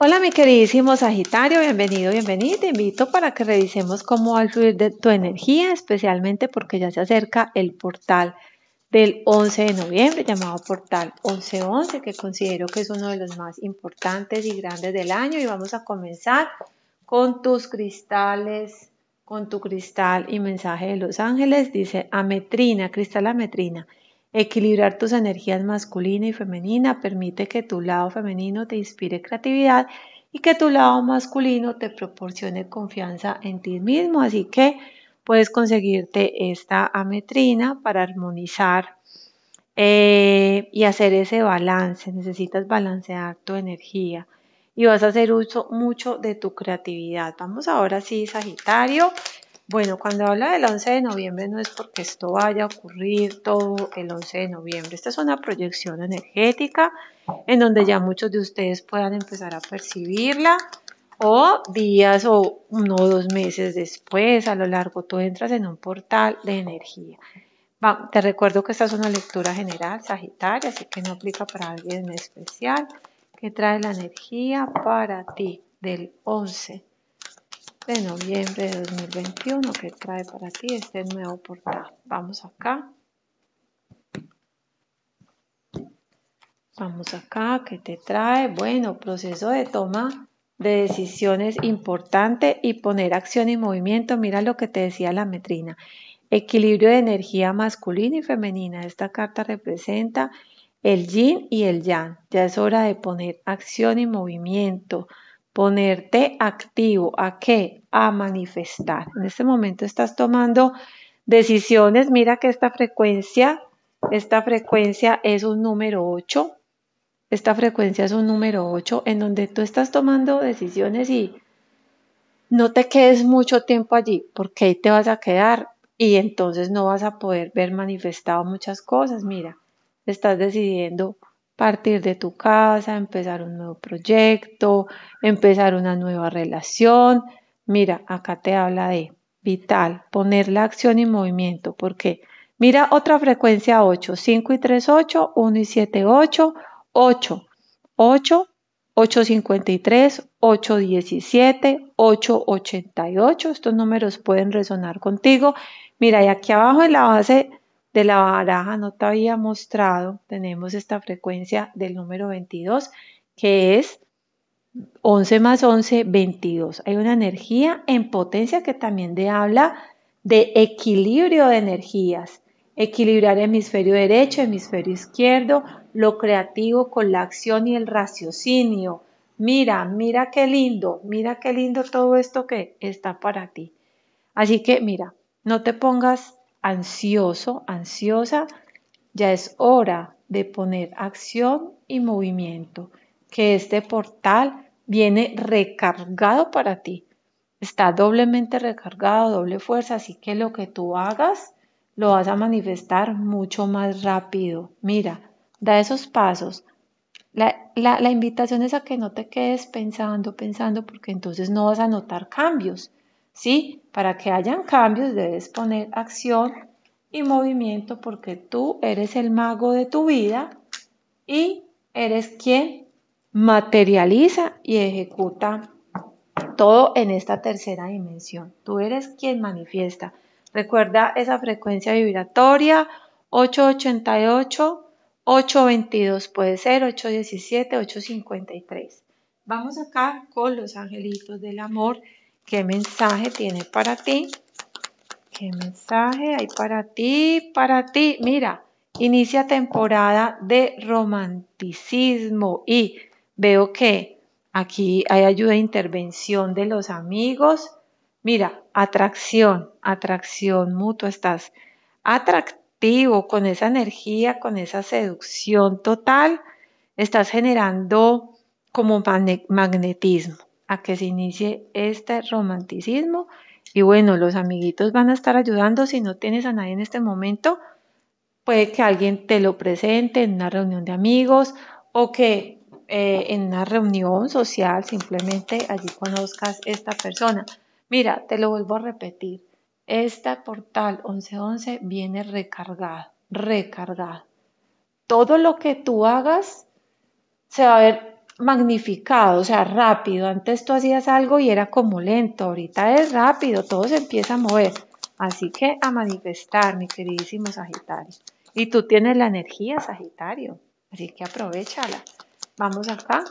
Hola mi queridísimo Sagitario, bienvenido, bienvenido. Te invito para que revisemos cómo va a fluir de tu energía, especialmente porque ya se acerca el portal del 11 de noviembre, llamado portal 1111, que considero que es uno de los más importantes y grandes del año. Y vamos a comenzar con tus cristales, con tu cristal y mensaje de los ángeles. Dice Ametrina, cristal Ametrina. Equilibrar tus energías masculina y femenina permite que tu lado femenino te inspire creatividad y que tu lado masculino te proporcione confianza en ti mismo. Así que puedes conseguirte esta ametrina para armonizar eh, y hacer ese balance. Necesitas balancear tu energía y vas a hacer uso mucho de tu creatividad. Vamos ahora sí, Sagitario. Bueno, cuando habla del 11 de noviembre no es porque esto vaya a ocurrir todo el 11 de noviembre. Esta es una proyección energética en donde ya muchos de ustedes puedan empezar a percibirla o días o uno o dos meses después, a lo largo, tú entras en un portal de energía. te recuerdo que esta es una lectura general, sagitaria, así que no aplica para alguien en especial, que trae la energía para ti del 11 de noviembre de 2021 que trae para ti este nuevo portal. Vamos acá. Vamos acá, que te trae? Bueno, proceso de toma de decisiones importante y poner acción y movimiento. Mira lo que te decía la metrina. Equilibrio de energía masculina y femenina. Esta carta representa el yin y el yang. Ya es hora de poner acción y movimiento ponerte activo a qué? A manifestar. En este momento estás tomando decisiones. Mira que esta frecuencia, esta frecuencia es un número 8. Esta frecuencia es un número 8 en donde tú estás tomando decisiones y no te quedes mucho tiempo allí porque ahí te vas a quedar y entonces no vas a poder ver manifestado muchas cosas. Mira, estás decidiendo partir de tu casa, empezar un nuevo proyecto, empezar una nueva relación. Mira, acá te habla de vital, poner la acción y movimiento, porque mira otra frecuencia 8, 5 y 3, 8, 1 y 7, 8, 8, 8, 17, 8, 888. Estos números pueden resonar contigo. Mira, y aquí abajo en la base de la baraja no te había mostrado, tenemos esta frecuencia del número 22, que es 11 más 11, 22. Hay una energía en potencia que también te habla de equilibrio de energías. Equilibrar hemisferio derecho, hemisferio izquierdo, lo creativo con la acción y el raciocinio. Mira, mira qué lindo, mira qué lindo todo esto que está para ti. Así que mira, no te pongas ansioso, ansiosa, ya es hora de poner acción y movimiento, que este portal viene recargado para ti. Está doblemente recargado, doble fuerza, así que lo que tú hagas lo vas a manifestar mucho más rápido. Mira, da esos pasos. La, invitación es a que no te quedes pensando, pensando, porque entonces no vas a notar cambios. ¿sí? Para que hayan cambios debes poner acción y movimiento porque tú eres el mago de tu vida y eres quien materializa y ejecuta todo en esta tercera dimensión. Tú eres quien manifiesta. Recuerda esa frecuencia vibratoria 888, 822 puede ser, 817, 853. Vamos acá con los angelitos del amor ¿Qué mensaje tiene para ti? ¿Qué mensaje hay para ti? Para ti. Mira, inicia temporada de romanticismo y veo que aquí hay ayuda e intervención de los amigos. Mira, atracción, atracción mutua. Estás atractivo con esa energía, con esa seducción total. Estás generando como magnetismo a que se inicie este romanticismo. Y bueno, los amiguitos van a estar ayudando. Si no tienes a nadie en este momento, puede que alguien te lo presente en una reunión de amigos o que eh, en una reunión social simplemente allí conozcas esta persona. Mira, te lo vuelvo a repetir. Este portal 1111 viene recargado, recargado. Todo lo que tú hagas se va a ver magnificado, o sea, rápido. Antes tú hacías algo y era como lento, ahorita es rápido, todo se empieza a mover. Así que a manifestar, mi queridísimo Sagitario. Y tú tienes la energía, Sagitario, así que aprovechala. Vamos acá,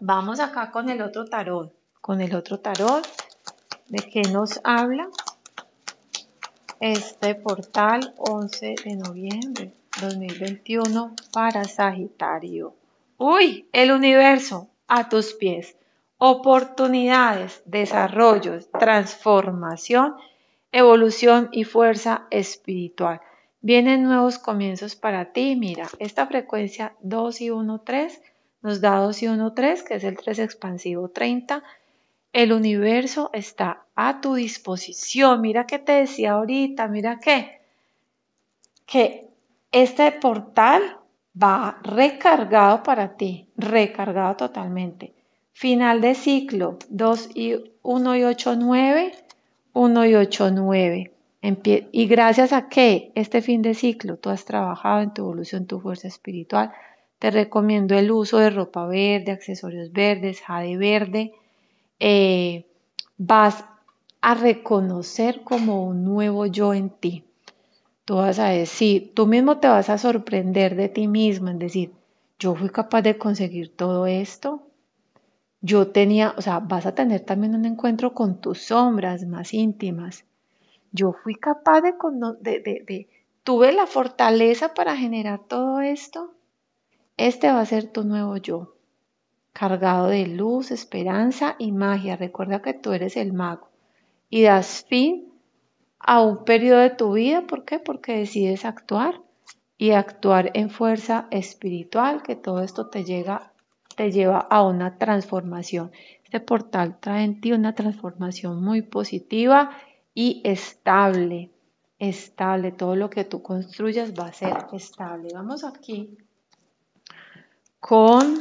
vamos acá con el otro tarot, con el otro tarot. ¿De qué nos habla? Este portal 11 de noviembre 2021 para Sagitario. Uy, el universo a tus pies. Oportunidades, desarrollos, transformación, evolución y fuerza espiritual. Vienen nuevos comienzos para ti. Mira, esta frecuencia 2 y 1, 3 nos da 2 y 1, 3, que es el 3 expansivo 30. El universo está a tu disposición. Mira que te decía ahorita, mira que, que este portal va recargado para ti, recargado totalmente. Final de ciclo, 2 y 1 y 8, 9, 1 y 8, 9. y gracias a que este fin de ciclo tú has trabajado en tu evolución, tu fuerza espiritual, te recomiendo el uso de ropa verde, accesorios verdes, jade verde. Eh, vas a reconocer como un nuevo yo en ti. Tú vas a decir, tú mismo te vas a sorprender de ti mismo en decir, yo fui capaz de conseguir todo esto. Yo tenía, o sea, vas a tener también un encuentro con tus sombras más íntimas. Yo fui capaz de, de, de tuve la fortaleza para generar todo esto. Este va a ser tu nuevo yo, cargado de luz, esperanza y magia. Recuerda que tú eres el mago y das fin a un periodo de tu vida. ¿Por qué? Porque decides actuar y actuar en fuerza espiritual, que todo esto te, llega, te lleva a una transformación. Este portal trae en ti una transformación muy positiva y estable. Estable, todo lo que tú construyas va a ser estable. Vamos aquí con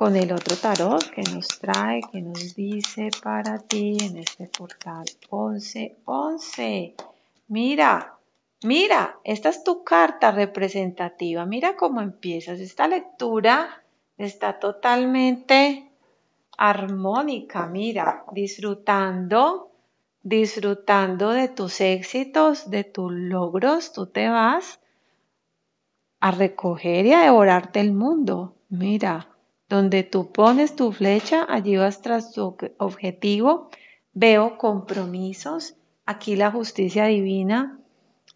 con el otro tarot que nos trae, que nos dice para ti en este portal 1111. 11. Mira, mira, esta es tu carta representativa. Mira cómo empiezas. Esta lectura está totalmente armónica, mira, disfrutando, disfrutando de tus éxitos, de tus logros, tú te vas a recoger y a devorarte el mundo. Mira, donde tú pones tu flecha, allí vas tras tu objetivo. Veo compromisos. Aquí la justicia divina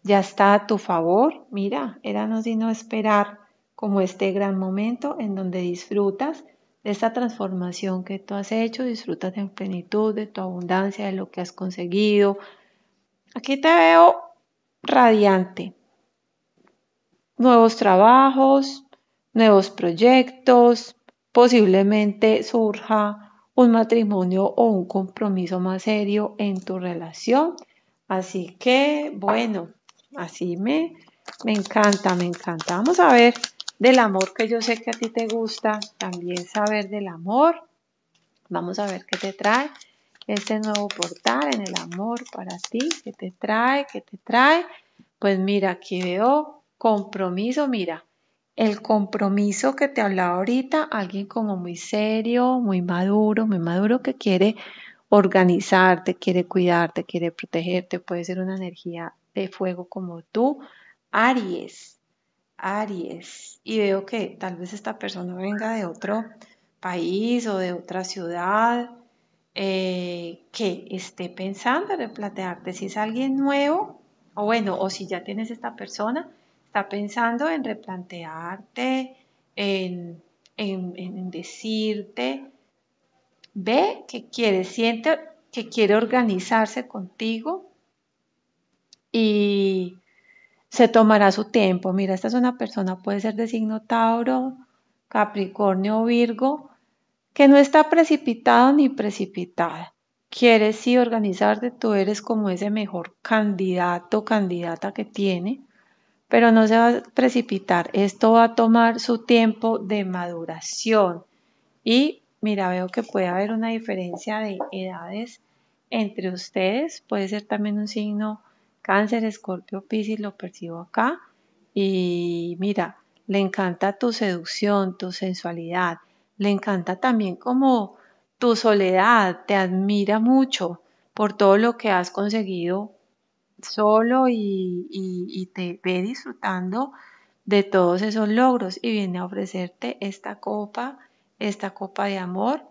ya está a tu favor. Mira, era no sino esperar como este gran momento en donde disfrutas de esta transformación que tú has hecho, disfrutas en plenitud de tu abundancia, de lo que has conseguido. Aquí te veo radiante. Nuevos trabajos, nuevos proyectos, posiblemente surja un matrimonio o un compromiso más serio en tu relación. Así que, bueno, así me, me encanta, me encanta. Vamos a ver del amor que yo sé que a ti te gusta, también saber del amor. Vamos a ver qué te trae este nuevo portal en el amor para ti, qué te trae, qué te trae. Pues mira, aquí veo compromiso, mira, el compromiso que te hablaba ahorita, alguien como muy serio, muy maduro, muy maduro que quiere organizarte, quiere cuidarte, quiere protegerte, puede ser una energía de fuego como tú, Aries, Aries. Y veo que tal vez esta persona venga de otro país o de otra ciudad, eh, que esté pensando en plantearte si es alguien nuevo, o bueno, o si ya tienes esta persona, está pensando en replantearte, en, decirte, ve que quiere, siente que quiere organizarse contigo y se tomará su tiempo. Mira, esta es una persona, puede ser de signo Tauro, Capricornio o Virgo, que no está precipitado ni precipitada. Quiere sí organizarte, tú eres como ese mejor candidato, candidata que tiene pero no se va a precipitar. Esto va a tomar su tiempo de maduración. Y mira, veo que puede haber una diferencia de edades entre ustedes. Puede ser también un signo cáncer, escorpio, piscis, lo percibo acá. Y mira, le encanta tu seducción, tu sensualidad. Le encanta también como tu soledad. Te admira mucho por todo lo que has conseguido solo y, te ve disfrutando de todos esos logros y viene a ofrecerte esta copa, esta copa de amor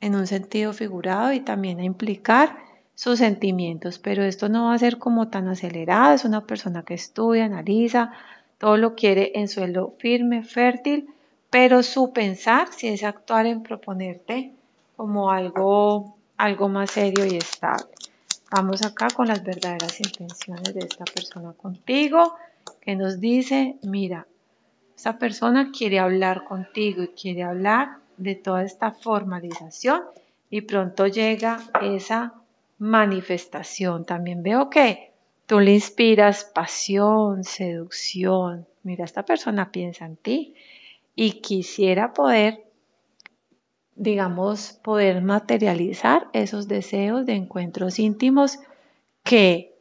en un sentido figurado y también a implicar sus sentimientos, pero esto no va a ser como tan acelerado, es una persona que estudia, analiza, todo lo quiere en suelo firme, fértil, pero su pensar si es actuar en proponerte como algo, algo más serio y estable. Vamos acá con las verdaderas intenciones de esta persona contigo, que nos dice, mira, esta persona quiere hablar contigo y quiere hablar de toda esta formalización y pronto llega esa manifestación. También veo que tú le inspiras pasión, seducción. Mira, esta persona piensa en ti y quisiera poder digamos, poder materializar esos deseos de encuentros íntimos que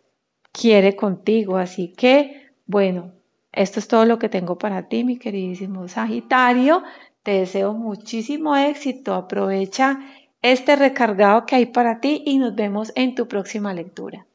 quiere contigo. Así que, bueno, esto es todo lo que tengo para ti, mi queridísimo Sagitario. Te deseo muchísimo éxito. Aprovecha este recargado que hay para ti y nos vemos en tu próxima lectura.